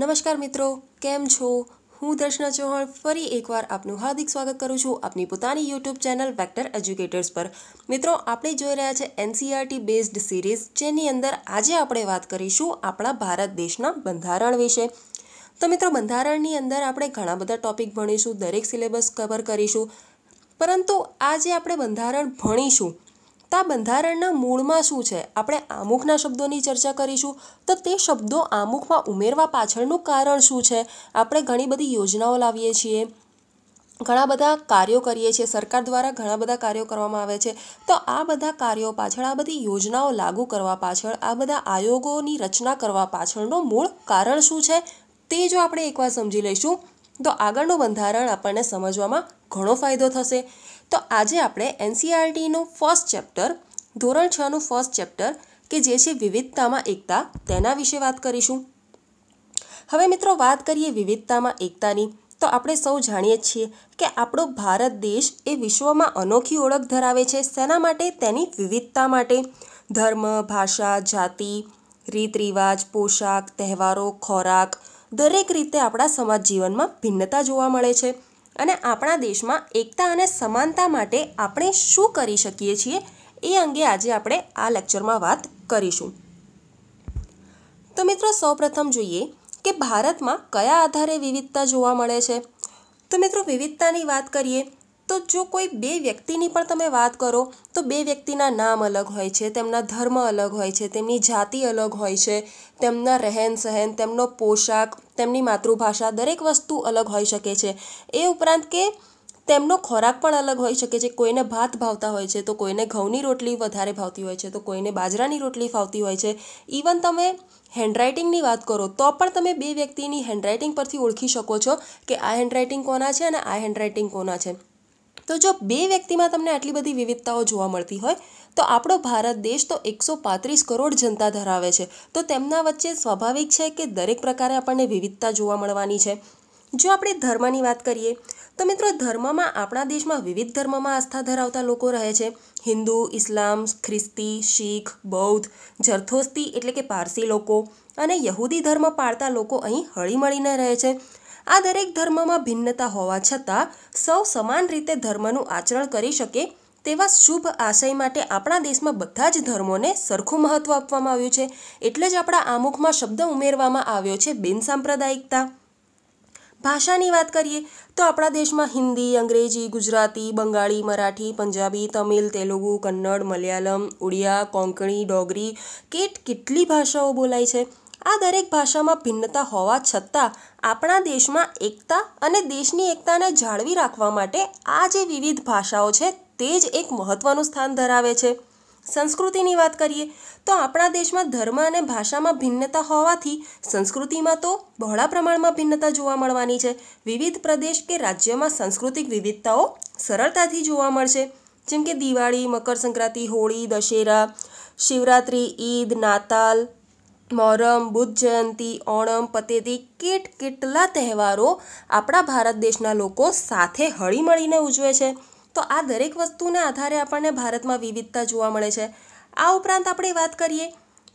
નમસ્કાર મિત્રો કેમ છો હું દર્શના ચૌહાણ ફરી એકવાર આપનું હાર્દિક સ્વાગત કરું છું આપની પોતાની યુટ્યુબ ચેનલ વેક્ટર એજ્યુકેટર્સ પર મિત્રો આપણે જોઈ રહ્યા છે એનસીઆરટી બેઝડ સિરીઝ જેની અંદર આજે આપણે વાત કરીશું આપણા ભારત દેશના બંધારણ વિશે તો મિત્રો બંધારણની અંદર આપણે ઘણા બધા ટોપિક ભણીશું દરેક સિલેબસ કવર કરીશું પરંતુ આજે આપણે બંધારણ ભણીશું સત્તા બંધારણના મૂળમાં શું છે આપણે આમુખના શબ્દોની ચર્ચા કરીશું તો તે શબ્દો આમુખમાં ઉમેરવા પાછળનું કારણ શું છે આપણે ઘણી બધી યોજનાઓ લાવીએ છીએ ઘણા બધા કાર્યો કરીએ છીએ સરકાર દ્વારા ઘણા બધા કાર્યો કરવામાં આવે છે તો આ બધા કાર્યો પાછળ આ બધી યોજનાઓ લાગુ કરવા પાછળ આ બધા આયોગોની રચના કરવા પાછળનો મૂળ કારણ શું છે તે જો આપણે એકવાર સમજી લઈશું તો આગળનું બંધારણ આપણને સમજવામાં ઘણો ફાયદો થશે તો આજે આપણે એનસીઆરટીનું ફર્સ્ટ ચેપ્ટર ધોરણ છનું ફર્સ્ટ ચેપ્ટર કે જે છે વિવિધતામાં એકતા તેના વિશે વાત કરીશું હવે મિત્રો વાત કરીએ વિવિધતામાં એકતાની તો આપણે સૌ જાણીએ છીએ કે આપણો ભારત દેશ એ વિશ્વમાં અનોખી ઓળખ ધરાવે છે શેના માટે તેની વિવિધતા માટે ધર્મ ભાષા જાતિ રીત રિવાજ પોશાક તહેવારો ખોરાક દરેક રીતે આપણા સમાજ જીવનમાં ભિન્નતા જોવા મળે છે અને આપણા દેશમાં એકતા અને સમાનતા માટે આપણે શું કરી શકીએ છીએ એ અંગે આજે આપણે આ લેક્ચરમાં વાત કરીશું તો મિત્રો સૌપ્રથમ જોઈએ કે ભારતમાં કયા આધારે વિવિધતા જોવા મળે છે તો મિત્રો વિવિધતાની વાત કરીએ તો જો કોઈ બે વ્યક્તિની પણ તમે વાત કરો તો બે વ્યક્તિના નામ અલગ હોય છે તેમના ધર્મ અલગ હોય છે તેમની જાતિ અલગ હોય છે તેમના રહેન સહેન તેમનો પોશાક તેમની માતૃભાષા દરેક વસ્તુ અલગ હોઈ શકે છે એ ઉપરાંત કે તેમનો ખોરાક પણ અલગ હોઈ શકે છે કોઈને ભાત ભાવતા હોય છે તો કોઈને ઘઉંની રોટલી વધારે ભાવતી હોય છે તો કોઈને બાજરાની રોટલી ભાવતી હોય છે ઇવન તમે હેન્ડરાઇટિંગની વાત કરો તો પણ તમે બે વ્યક્તિની હેન્ડરાઇટિંગ પરથી ઓળખી શકો છો કે આ હેન્ડરાઇટિંગ કોના છે અને આ હેન્ડરાઇટિંગ કોના છે તો જો બે વ્યક્તિમાં તમને આટલી બધી વિવિધતાઓ જોવા મળતી હોય તો આપણો ભારત દેશ તો એકસો પાંત્રીસ કરોડ જનતા ધરાવે છે તો તેમના વચ્ચે સ્વાભાવિક છે કે દરેક પ્રકારે આપણને વિવિધતા જોવા મળવાની છે જો આપણે ધર્મની વાત કરીએ તો મિત્રો ધર્મમાં આપણા દેશમાં વિવિધ ધર્મમાં આસ્થા ધરાવતા લોકો રહે છે હિન્દુ ઇસ્લામ ખ્રિસ્તી શીખ બૌદ્ધ જરથોસ્તી એટલે કે પારસી લોકો અને યહૂદી ધર્મ પાળતા લોકો અહીં હળીમળીને રહે છે આ દરેક ધર્મમાં ભિન્નતા હોવા છતાં સૌ સમાન રીતે ધર્મનું આચરણ કરી શકે તેવા શુભ આશય માટે આપણા દેશમાં બધા જ ધર્મોને સરખું મહત્ત્વ આપવામાં આવ્યું છે એટલે જ આપણા આમુખમાં શબ્દ ઉમેરવામાં આવ્યો છે બિનસાંપ્રદાયિકતા ભાષાની વાત કરીએ તો આપણા દેશમાં હિન્દી અંગ્રેજી ગુજરાતી બંગાળી મરાઠી પંજાબી તમિલ તેલુગુ કન્નડ મલયાલમ ઉડિયા કોંકણી ડોગરી કેટ કેટલી ભાષાઓ બોલાય છે આ દરેક ભાષામાં ભિન્નતા હોવા છતાં આપણા દેશમાં એકતા અને દેશની એકતાને જાળવી રાખવા માટે આ જે વિવિધ ભાષાઓ છે તે જ એક મહત્ત્વનું સ્થાન ધરાવે છે સંસ્કૃતિની વાત કરીએ તો આપણા દેશમાં ધર્મ અને ભાષામાં ભિન્નતા હોવાથી સંસ્કૃતિમાં તો બહોળા પ્રમાણમાં ભિન્નતા જોવા મળવાની છે વિવિધ પ્રદેશ કે રાજ્યમાં સાંસ્કૃતિક વિવિધતાઓ સરળતાથી જોવા મળશે જેમ કે દિવાળી મકર સંક્રાંતિ હોળી દશેરા શિવરાત્રિ ઈદ નાતાલ મોહરમ બુદ્ધ જયંતિ ઓણમ પતેતી કેટ કેટલા તહેવારો આપણા ભારત દેશના લોકો સાથે હળીમળીને ઉજવે છે તો આ દરેક વસ્તુના આધારે આપણને ભારતમાં વિવિધતા જોવા મળે છે આ ઉપરાંત આપણે વાત કરીએ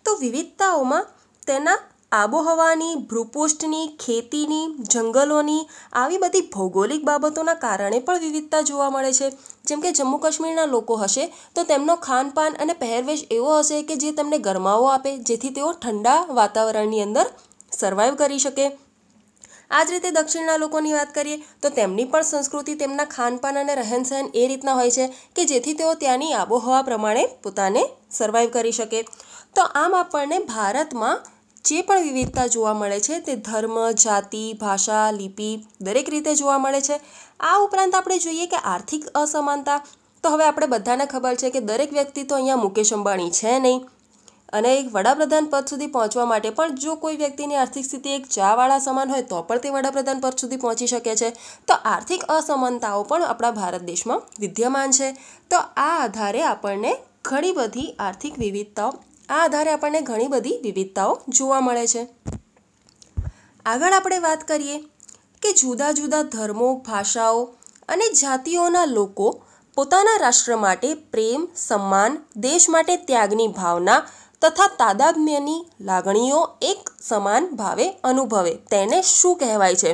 તો વિવિધતાઓમાં તેના આબોહવાની ભૃપુષ્ઠની ખેતીની જંગલોની આવી બધી ભૌગોલિક બાબતોના કારણે પણ વિવિધતા જોવા મળે છે જેમ કે જમ્મુ કાશ્મીરના લોકો હશે તો તેમનો ખાનપાન અને પહેરવેશ એવો હશે કે જે તેમને ગરમાવો આપે જેથી તેઓ ઠંડા વાતાવરણની અંદર સર્વાઈવ કરી શકે આ જ રીતે દક્ષિણના લોકોની વાત કરીએ તો તેમની પણ સંસ્કૃતિ તેમના ખાનપાન અને રહેન સહેન એ રીતના હોય છે કે જેથી તેઓ ત્યાંની આબોહવા પ્રમાણે પોતાને સર્વાઈવ કરી શકે તો આમ આપણને ભારતમાં જે પણ વિવિધતા જોવા મળે છે તે ધર્મ જાતિ ભાષા લિપિ દરેક રીતે જોવા મળે છે આ ઉપરાંત આપણે જોઈએ કે આર્થિક અસમાનતા તો હવે આપણે બધાને ખબર છે કે દરેક વ્યક્તિ તો અહીંયા મુકેશ અંબાણી છે નહીં અને એક વડાપ્રધાન પદ સુધી પહોંચવા માટે પણ જો કોઈ વ્યક્તિની આર્થિક સ્થિતિ એક ચાવાળા સમાન હોય તો પણ તે વડાપ્રધાન પદ સુધી પહોંચી શકે છે તો આર્થિક અસમાનતાઓ પણ આપણા ભારત દેશમાં વિદ્યમાન છે તો આ આધારે આપણને ઘણી બધી આર્થિક વિવિધતાઓ આ આધારે આપણને ઘણી બધી વિવિધતાઓ જોવા મળે છે આગળ આપણે વાત કરીએ કે જુદા જુદા ધર્મો ભાષાઓ અને જાતિઓના લોકો પોતાના રાષ્ટ્ર માટે પ્રેમ સન્માન દેશ માટે ત્યાગની ભાવના તથા તાદાત્મ્યની લાગણીઓ એક સમાન ભાવે અનુભવે તેને શું કહેવાય છે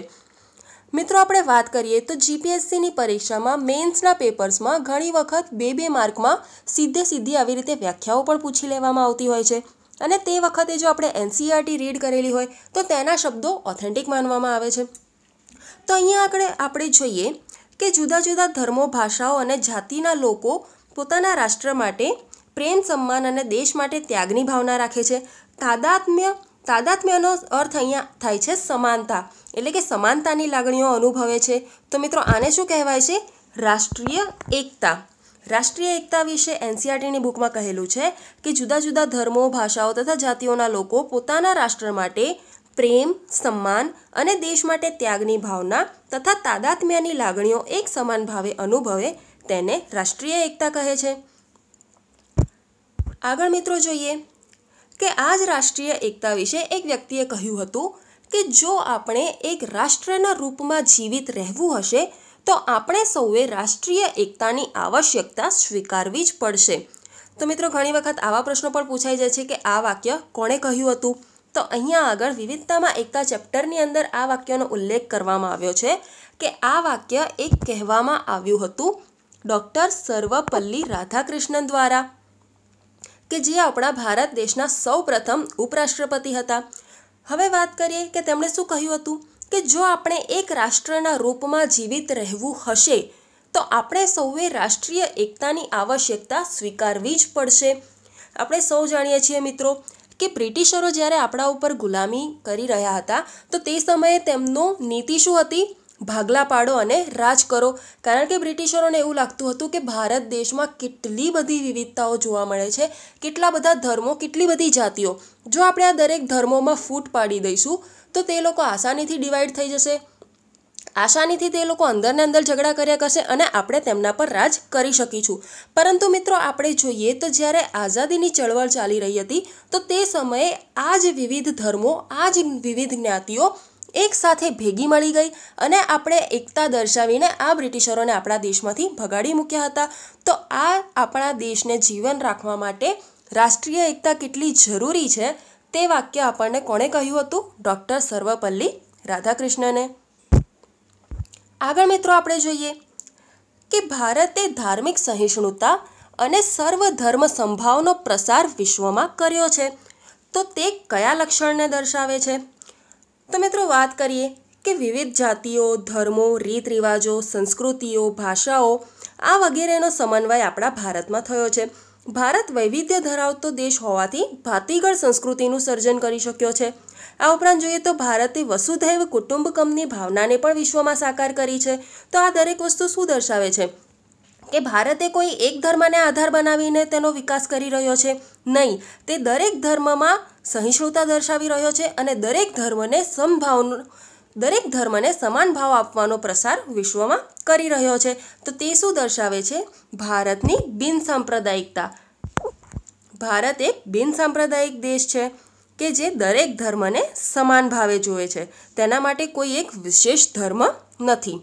મિત્રો આપણે વાત કરીએ તો જીપીએસસીની પરીક્ષામાં મેન્સના પેપર્સમાં ઘણી વખત બે બે માર્કમાં સીધે સીધી આવી રીતે વ્યાખ્યાઓ પણ પૂછી લેવામાં આવતી હોય છે અને તે વખતે જો આપણે એનસીઆરટી રીડ e કરેલી હોય તો તેના શબ્દો ઓથેન્ટિક માનવામાં આવે છે તો અહીંયા આગળ આપણે જોઈએ કે જુદા જુદા ધર્મો ભાષાઓ અને જાતિના લોકો પોતાના રાષ્ટ્ર માટે પ્રેમ સન્માન અને દેશ માટે ત્યાગની ભાવના રાખે છે તાદાત્મ્ય તાદાત્મ્યનો અર્થ અહીંયા થાય છે સમાનતા એટલે કે સમાનતાની લાગણીઓ અનુભવે છે તો મિત્રો આને શું કહેવાય છે રાષ્ટ્રીય એકતા રાષ્ટ્રીય એકતા વિશે એનસીઆરટીની બુકમાં કહેલું છે કે જુદા જુદા ધર્મો ભાષાઓ તથા જાતિઓના લોકો પોતાના રાષ્ટ્ર માટે પ્રેમ સન્માન અને દેશ માટે ત્યાગની ભાવના તથા તાદાત્મ્યની લાગણીઓ એક સમાન ભાવે અનુભવે તેને રાષ્ટ્રીય એકતા કહે છે આગળ મિત્રો જોઈએ કે આ જ રાષ્ટ્રીય એકતા વિશે એક વ્યક્તિએ કહ્યું હતું કે જો આપણે એક રાષ્ટ્રના રૂપમાં જીવિત રહેવું હશે તો આપણે સૌએ રાષ્ટ્રીય એકતાની આવશ્યકતા સ્વીકારવી જ પડશે તો મિત્રો ઘણી વખત આવા પ્રશ્નો પણ પૂછાઈ જાય છે કે આ વાક્ય કોણે કહ્યું હતું તો અહીંયા આગળ વિવિધતામાં એકતા ચેપ્ટરની અંદર આ વાક્યનો ઉલ્લેખ કરવામાં આવ્યો છે કે આ વાક્ય એક કહેવામાં આવ્યું હતું ડૉક્ટર સર્વપલ્લી રાધાકૃષ્ણન દ્વારા કે જે આપણા ભારત દેશના સૌપ્રથમ ઉપરાષ્ટ્રપતિ હતા હવે વાત કરીએ કે તેમણે શું કહ્યું હતું કે જો આપણે એક રાષ્ટ્રના રૂપમાં જીવિત રહેવું હશે તો આપણે સૌએ રાષ્ટ્રીય એકતાની આવશ્યકતા સ્વીકારવી જ પડશે આપણે સૌ જાણીએ છીએ મિત્રો કે બ્રિટિશરો જ્યારે આપણા ઉપર ગુલામી કરી રહ્યા હતા તો તે સમયે તેમનો નીતિ શું હતી ભાગલા પાડો અને રાજ કરો કારણ કે બ્રિટિશરોને એવું લાગતું હતું કે ભારત દેશમાં કેટલી બધી વિવિધતાઓ જોવા મળે છે કેટલા બધા ધર્મો કેટલી બધી જાતિઓ જો આપણે આ દરેક ધર્મોમાં ફૂટ પાડી દઈશું તો તે લોકો આસાનીથી ડિવાઈડ થઈ જશે આસાનીથી તે લોકો અંદરને અંદર ઝઘડા કર્યા કરશે અને આપણે તેમના પર રાજ કરી શકીશું પરંતુ મિત્રો આપણે જોઈએ તો જ્યારે આઝાદીની ચળવળ ચાલી રહી હતી તો તે સમયે આ જ વિવિધ ધર્મો આ જ વિવિધ જ્ઞાતિઓ એકસાથે ભેગી મળી ગઈ અને આપણે એકતા દર્શાવીને આ બ્રિટિશરોને આપણા દેશમાંથી ભગાડી મૂક્યા હતા તો આ આપણા દેશને જીવન રાખવા માટે રાષ્ટ્રીય એકતા કેટલી જરૂરી છે તે વાક્ય આપણને કોણે કહ્યું હતું ડૉક્ટર સર્વપલ્લી રાધાકૃષ્ણને આગળ મિત્રો આપણે જોઈએ કે ભારતે ધાર્મિક સહિષ્ણુતા અને સર્વધર્મ સંભાવનો પ્રસાર વિશ્વમાં કર્યો છે તો તે કયા લક્ષણને દર્શાવે છે તો મિત્રો વાત કરીએ કે વિવિધ જાતિઓ ધર્મો રીત રિવાજો સંસ્કૃતિઓ ભાષાઓ આ વગેરેનો સમન્વય આપણા ભારતમાં થયો છે ભારત વૈવિધ્ય ધરાવતો દેશ હોવાથી ભાતીગળ સંસ્કૃતિનું સર્જન કરી શક્યો છે આ ઉપરાંત જોઈએ તો ભારતે વસુધૈવ કુટુંબકમની ભાવનાને પણ વિશ્વમાં સાકાર કરી છે તો આ દરેક વસ્તુ શું દર્શાવે છે કે ભારતે કોઈ એક ધર્મને આધાર બનાવીને તેનો વિકાસ કરી રહ્યો છે નહીં તે દરેક ધર્મમાં સહિષ્ણુતા દર્શાવી રહ્યો છે અને દરેક ધર્મને સમભાવનું દરેક ધર્મને સમાન ભાવ આપવાનો પ્રસાર વિશ્વમાં કરી રહ્યો છે તો તે શું દર્શાવે છે ભારતની બિનસાંપ્રદાયિકતા ભારત એક બિનસાંપ્રદાયિક દેશ છે કે જે દરેક ધર્મને સમાન ભાવે જુએ છે તેના માટે કોઈ એક વિશેષ ધર્મ નથી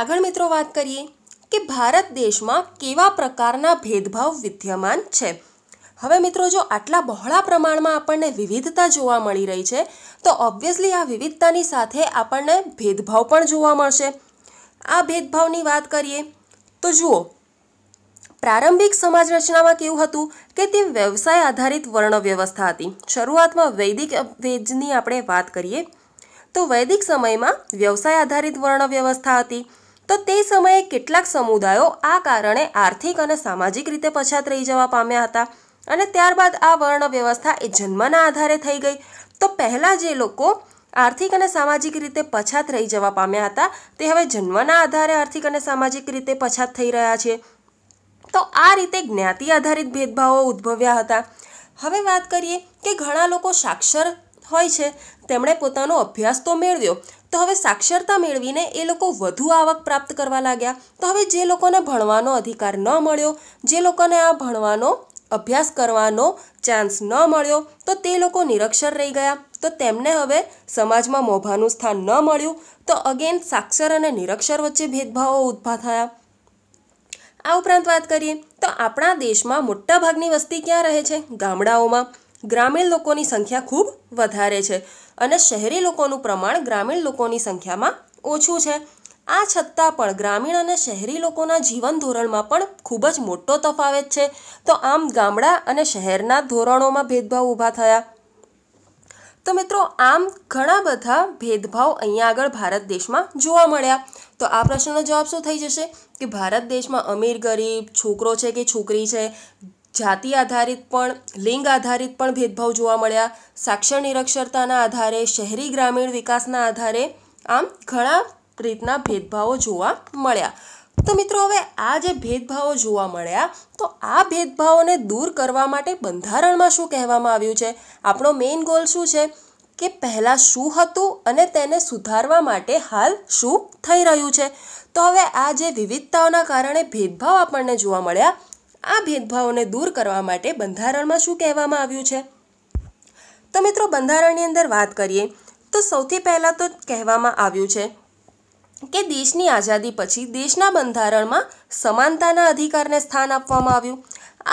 આગળ મિત્રો વાત કરીએ કે ભારત દેશમાં કેવા પ્રકારના ભેદભાવ વિદ્યમાન છે હવે મિત્રો જો આટલા બહોળા પ્રમાણમાં આપણને વિવિધતા જોવા મળી રહી છે તો ઓબ્વિયસલી આ વિવિધતાની સાથે આપણને ભેદભાવ પણ જોવા મળશે આ ભેદભાવની વાત કરીએ તો જુઓ પ્રારંભિક સમાજ રચનામાં કેવું હતું કે તે વ્યવસાય આધારિત વર્ણ વ્યવસ્થા હતી શરૂઆતમાં વૈદિક વેજની આપણે વાત કરીએ તો વૈદિક સમયમાં વ્યવસાય આધારિત વર્ણ વ્યવસ્થા હતી તો તે સમયે કેટલાક સમુદાયો આ કારણે આર્થિક અને સામાજિક રીતે પછાત રહી જવા પામ્યા હતા અને ત્યારબાદ આ વર્ણ વ્યવસ્થા એ જન્મના આધારે થઈ ગઈ તો પહેલાં જે લોકો આર્થિક અને સામાજિક રીતે પછાત રહી જવા પામ્યા હતા તે હવે જન્મના આધારે આર્થિક અને સામાજિક રીતે પછાત થઈ રહ્યા છે તો આ રીતે જ્ઞાતિ આધારિત ભેદભાવો ઉદ્ભવ્યા હતા હવે વાત કરીએ કે ઘણા લોકો સાક્ષર હોય છે તેમણે પોતાનો અભ્યાસ તો મેળવ્યો તો હવે સાક્ષરતા મેળવીને એ લોકો વધુ આવક પ્રાપ્ત કરવા લાગ્યા તો હવે જે લોકોને ભણવાનો અધિકાર ન મળ્યો જે લોકોને આ ભણવાનો અભ્યાસ કરવાનો ચાન્સ ન મળ્યો તો તે લોકો નિરક્ષર રહી ગયા તો તેમને હવે સમાજમાં મોભાનું સ્થાન ન મળ્યું તો અગેન સાક્ષર અને નિરક્ષર વચ્ચે ભેદભાવો ઉભા થયા આ ઉપરાંત વાત કરીએ તો આપણા દેશમાં મોટાભાગની વસ્તી ક્યાં રહે છે ગામડાઓમાં ગ્રામીણ લોકોની સંખ્યા ખૂબ વધારે છે અને શહેરી લોકોનું પ્રમાણ ગ્રામીણ લોકોની સંખ્યામાં ઓછું છે આ છતાં પણ ગ્રામીણ અને શહેરી લોકોના જીવન ધોરણમાં પણ ખૂબ જ મોટો તફાવત છે તો આમ ગામડા અને શહેરના ધોરણોમાં ભેદભાવ ઊભા થયા તો મિત્રો આમ ઘણા બધા ભેદભાવ અહીંયા આગળ ભારત દેશમાં જોવા મળ્યા તો આ પ્રશ્નનો જવાબ શું થઈ જશે કે ભારત દેશમાં અમીર ગરીબ છોકરો છે કે છોકરી છે જાતિ આધારિત પણ લિંગ આધારિત પણ ભેદભાવ જોવા મળ્યા સાક્ષર નિરક્ષરતાના આધારે શહેરી ગ્રામીણ વિકાસના આધારે આમ ઘણા રીતના ભેદભાવો જોવા મળ્યા તો મિત્રો હવે આ જે ભેદભાવો જોવા મળ્યા તો આ ભેદભાવોને દૂર કરવા માટે બંધારણમાં શું કહેવામાં આવ્યું છે આપણો મેઇન ગોલ શું છે કે પહેલાં શું હતું અને તેને સુધારવા માટે હાલ શું થઈ રહ્યું છે તો હવે આ જે વિવિધતાઓના કારણે ભેદભાવ આપણને જોવા મળ્યા આ ભેદભાવોને દૂર કરવા માટે બંધારણમાં શું કહેવામાં આવ્યું છે તો મિત્રો બંધારણની અંદર વાત કરીએ તો સૌથી પહેલાં તો કહેવામાં આવ્યું છે કે દેશની આઝાદી પછી દેશના બંધારણમાં સમાનતાના અધિકારને સ્થાન આપવામાં આવ્યું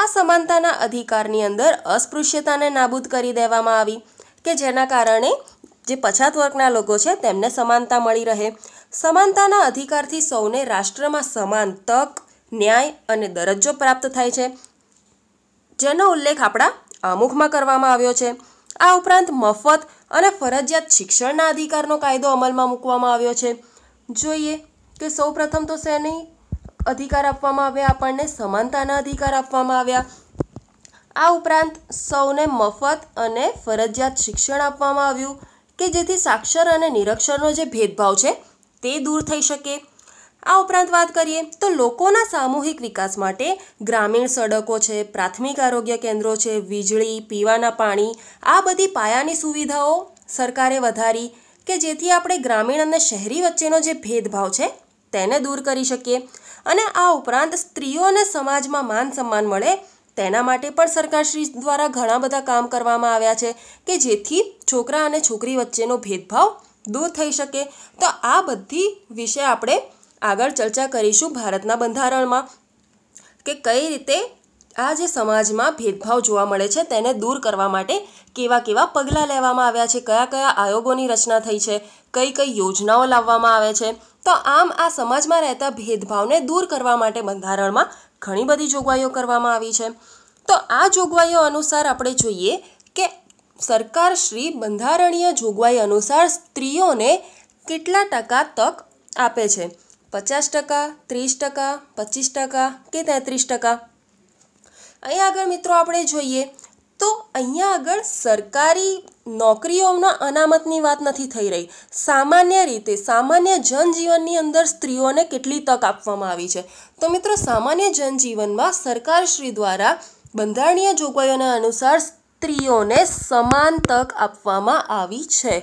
આ સમાનતાના અધિકારની અંદર અસ્પૃશ્યતાને નાબૂદ કરી દેવામાં આવી કે જેના કારણે જે પછાત વર્ગના લોકો છે તેમને સમાનતા મળી રહે સમાનતાના અધિકારથી સૌને રાષ્ટ્રમાં સમાન તક ન્યાય અને દરજ્જો પ્રાપ્ત થાય છે જેનો ઉલ્લેખ આપણા આમુખમાં કરવામાં આવ્યો છે આ ઉપરાંત મફત અને ફરજિયાત શિક્ષણના અધિકારનો કાયદો અમલમાં મૂકવામાં આવ્યો છે જોઈએ કે સૌપ્રથમ તો શેની અધિકાર આપવામાં આવ્યા આપણને સમાનતાના અધિકાર આપવામાં આવ્યા આ ઉપરાંત સૌને મફત અને ફરજિયાત શિક્ષણ આપવામાં આવ્યું કે જેથી સાક્ષર અને નિરક્ષરનો જે ભેદભાવ છે તે દૂર થઈ શકે આ ઉપરાંત વાત કરીએ તો લોકોના સામૂહિક વિકાસ માટે ગ્રામીણ સડકો છે પ્રાથમિક આરોગ્ય કેન્દ્રો છે વીજળી પીવાના પાણી આ બધી પાયાની સુવિધાઓ સરકારે વધારી કે જેથી આપણે ગ્રામીણ અને શહેરી વચ્ચેનો જે ભેદભાવ છે તેને દૂર કરી શકીએ અને આ ઉપરાંત સ્ત્રીઓને સમાજમાં માન સન્માન મળે તેના માટે પણ સરકારશ્રી દ્વારા ઘણા બધા કામ કરવામાં આવ્યા છે કે જેથી છોકરા અને છોકરી વચ્ચેનો ભેદભાવ દૂર થઈ શકે તો આ બધી વિશે આપણે આગળ ચર્ચા કરીશું ભારતના બંધારણમાં કે કઈ રીતે આ જે સમાજમાં ભેદભાવ જોવા મળે છે તેને દૂર કરવા માટે કેવા કેવા પગલાં લેવામાં આવ્યા છે કયા કયા આયોગોની રચના થઈ છે કઈ કઈ યોજનાઓ લાવવામાં આવે છે તો આમ આ સમાજમાં રહેતા ભેદભાવને દૂર કરવા માટે બંધારણમાં ઘણી બધી જોગવાઈઓ કરવામાં આવી છે તો આ જોગવાઈઓ અનુસાર આપણે જોઈએ કે સરકાર શ્રી બંધારણીય જોગવાઈ અનુસાર સ્ત્રીઓને કેટલા ટકા તક આપે છે પચાસ ટકા ત્રીસ ટકા પચીસ ટકા કે તેત્રીસ ટકા અહીંયા આગળ મિત્રો આપણે જોઈએ તો અહીંયા આગળ સરકારી નોકરીઓના અનામતની વાત નથી થઈ રહી સામાન્ય રીતે સામાન્ય જનજીવનની અંદર સ્ત્રીઓને કેટલી તક આપવામાં આવી છે તો મિત્રો સામાન્ય જનજીવનમાં સરકારશ્રી દ્વારા બંધારણીય જોગવાઈઓના અનુસાર સ્ત્રીઓને સમાન તક આપવામાં આવી છે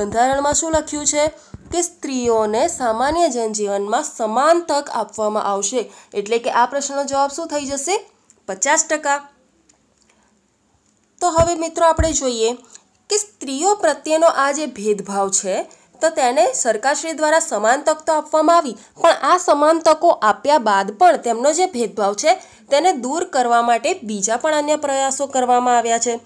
બંધારણમાં શું લખ્યું છે કે સ્ત્રીઓને સામાન્ય જનજીવનમાં સમાન તક આપવામાં આવશે એટલે કે આ પ્રશ્નનો જવાબ શું થઈ જશે પચાસ ટકા તો હવે મિત્રો આપણે જોઈએ કે સ્ત્રીઓ પ્રત્યેનો આ જે ભેદભાવ છે તો તેને સરકારશ્રી દ્વારા સમાન તક તો આપવામાં આવી પણ આ સમાન તકો આપ્યા બાદ પણ તેમનો જે ભેદભાવ છે તેને દૂર કરવા માટે બીજા પણ અન્ય પ્રયાસો કરવામાં આવ્યા છે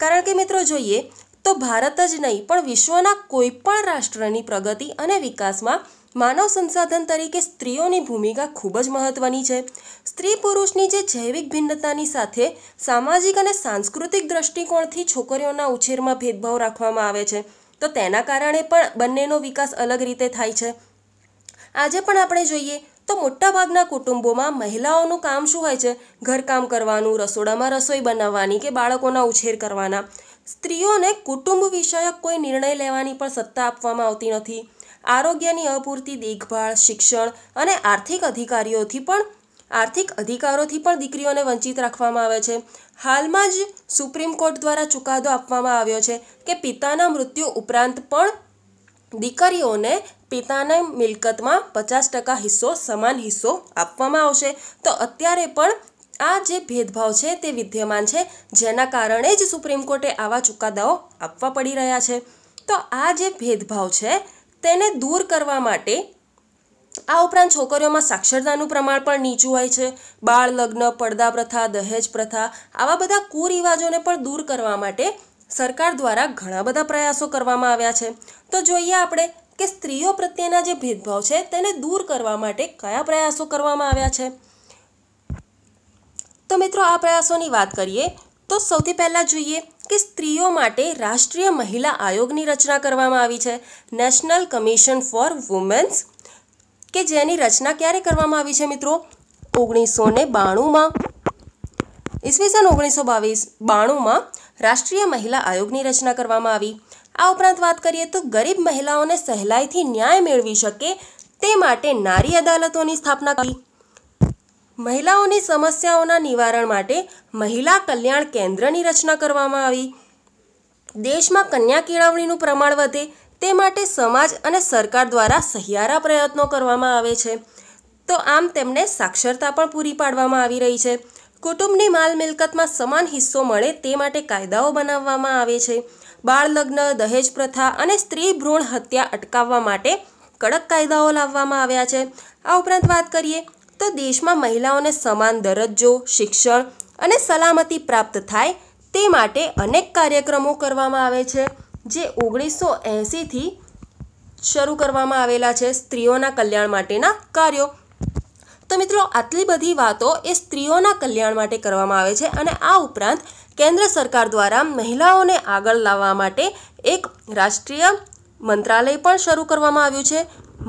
કારણ કે મિત્રો જોઈએ તો ભારત જ નહીં પણ વિશ્વના કોઈ પણ રાષ્ટ્રની પ્રગતિ અને વિકાસમાં માનવ સંસાધન તરીકે સ્ત્રીઓની ભૂમિકા ખૂબ જ મહત્વની છે સ્ત્રી પુરુષની જે જૈવિક ભિન્નતાની સાથે સામાજિક અને સાંસ્કૃતિક દ્રષ્ટિકોણથી છોકરીઓના ઉછેરમાં ભેદભાવ રાખવામાં આવે છે તો તેના કારણે પણ બંનેનો વિકાસ અલગ રીતે થાય છે આજે પણ આપણે જોઈએ તો મોટાભાગના કુટુંબોમાં મહિલાઓનું કામ શું હોય છે ઘરકામ કરવાનું રસોડામાં રસોઈ બનાવવાની કે બાળકોના ઉછેર કરવાના સ્ત્રીઓને કુટુંબ વિષયક કોઈ નિર્ણય લેવાની પણ સત્તા આપવામાં આવતી નથી આરોગ્યની અપૂરતી દેખભાળ શિક્ષણ અને આર્થિક અધિકારીઓથી પણ આર્થિક અધિકારોથી પણ દીકરીઓને વંચિત રાખવામાં આવે છે હાલમાં જ સુપ્રીમ કોર્ટ દ્વારા ચુકાદો આપવામાં આવ્યો છે કે પિતાના મૃત્યુ ઉપરાંત પણ દીકરીઓને પિતાની મિલકતમાં પચાસ ટકા હિસ્સો સમાન હિસ્સો આપવામાં આવશે તો અત્યારે પણ આ જે ભેદભાવ છે તે વિદ્યમાન છે જેના કારણે જ સુપ્રીમ કોર્ટે આવા ચુકાદાઓ આપવા પડી રહ્યા છે તો આ જે ભેદભાવ છે તેને દૂર કરવા માટે આ ઉપરાંત છોકરીઓમાં સાક્ષરતાનું પ્રમાણ પણ નીચું હોય છે બાળ લગ્ન પડદા પ્રથા દહેજ પ્રથા આવા બધા કુરિવાજોને પણ દૂર કરવા માટે સરકાર દ્વારા ઘણા બધા પ્રયાસો કરવામાં આવ્યા છે તો જોઈએ આપણે કે સ્ત્રીઓ પ્રત્યેના જે ભેદભાવ છે તેને દૂર કરવા માટે કયા પ્રયાસો કરવામાં આવ્યા છે તો મિત્રો આ પ્રયાસોની વાત કરીએ તો સૌથી પહેલાં જોઈએ કે સ્ત્રીઓ માટે રાષ્ટ્રીય મહિલા આયોગની રચના કરવામાં આવી છે નેશનલ કમિશન ફોર વુમેન્સ કે જેની રચના ક્યારે કરવામાં આવી છે મિત્રો ઓગણીસો ને બાણુંમાં ઈસવીસન ઓગણીસો બાવીસ બાણુંમાં રાષ્ટ્રીય મહિલા આયોગની રચના કરવામાં આવી આ ઉપરાંત વાત કરીએ તો ગરીબ મહિલાઓને સહેલાઈથી ન્યાય મેળવી શકે તે માટે નારી અદાલતોની સ્થાપના કરી મહિલાઓની સમસ્યાઓના નિવારણ માટે મહિલા કલ્યાણ કેન્દ્રની રચના કરવામાં આવી દેશમાં કન્યા કેળવણીનું પ્રમાણ વધે તે માટે સમાજ અને સરકાર દ્વારા સહિયારા પ્રયત્નો કરવામાં આવે છે તો આમ તેમને સાક્ષરતા પણ પૂરી પાડવામાં આવી રહી છે કુટુંબની માલ મિલકતમાં સમાન હિસ્સો મળે તે માટે કાયદાઓ બનાવવામાં આવે છે બાળ લગ્ન દહેજ પ્રથા અને સ્ત્રી ભ્રૂણ હત્યા અટકાવવા માટે કડક કાયદાઓ લાવવામાં આવ્યા છે આ ઉપરાંત વાત કરીએ તો દેશમાં મહિલાઓને સમાન દરજ્જો શિક્ષણ અને સલામતી પ્રાપ્ત થાય તે માટે અનેક કાર્યક્રમો કરવામાં આવે છે જે ઓગણીસો એંસીથી શરૂ કરવામાં આવેલા છે સ્ત્રીઓના કલ્યાણ માટેના કાર્યો તો મિત્રો આટલી બધી વાતો એ સ્ત્રીઓના કલ્યાણ માટે કરવામાં આવે છે અને આ ઉપરાંત કેન્દ્ર સરકાર દ્વારા મહિલાઓને આગળ લાવવા માટે એક રાષ્ટ્રીય મંત્રાલય પણ શરૂ કરવામાં આવ્યું છે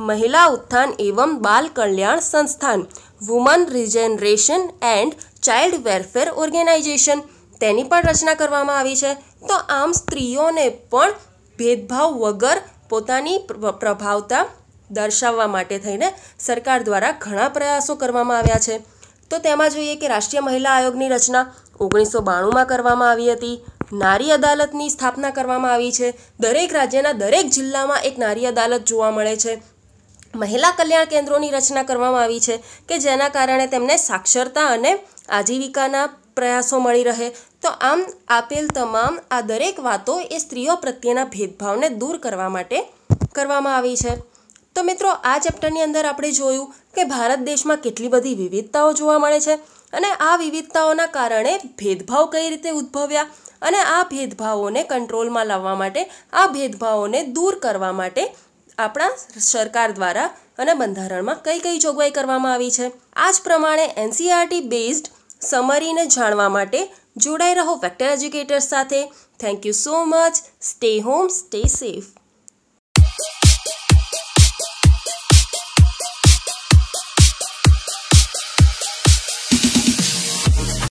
મહિલા ઉત્થાન એવમ બાલ કલ્યાણ સંસ્થાન woman regeneration and child welfare organisation તેની પણ રચના કરવામાં આવી છે તો આમ સ્ત્રીઓને પણ ભેદભાવ વગર પોતાની પ્રભાવતા દર્શાવવા માટે થઈને સરકાર દ્વારા ઘણા પ્રયાસો કરવામાં આવ્યા છે તો તેમાં જોઈએ કે રાષ્ટ્રીય મહિલા આયોગની રચના ઓગણીસો બાણુંમાં કરવામાં આવી હતી નારી અદાલતની સ્થાપના કરવામાં આવી છે દરેક રાજ્યના દરેક જિલ્લામાં એક નારી અદાલત જોવા મળે છે મહિલા કલ્યાણ કેન્દ્રોની રચના કરવામાં આવી છે કે જેના કારણે તેમને સાક્ષરતા અને આજીવિકાના પ્રયાસો મળી રહે તો આમ આપેલ તમામ આ દરેક વાતો એ સ્ત્રીઓ પ્રત્યેના ભેદભાવને દૂર કરવા માટે કરવામાં આવી છે તો મિત્રો આ ચેપ્ટરની અંદર આપણે જોયું કે ભારત દેશમાં કેટલી બધી વિવિધતાઓ જોવા મળે છે અને આ વિવિધતાઓના કારણે ભેદભાવ કઈ રીતે ઉદ્ભવ્યા અને આ ભેદભાવોને કંટ્રોલમાં લાવવા માટે આ ભેદભાવોને દૂર કરવા માટે આપણા સરકાર દ્વારા અને બંધારણમાં કઈ કઈ જોગવાઈ કરવામાં આવી છે આ જ પ્રમાણે એનસીઆરટી બેઝડ સમરીને જાણવા માટે જોડાઈ રહો વેક્ટર એજ્યુકેટર્સ સાથે thank you so much stay home stay safe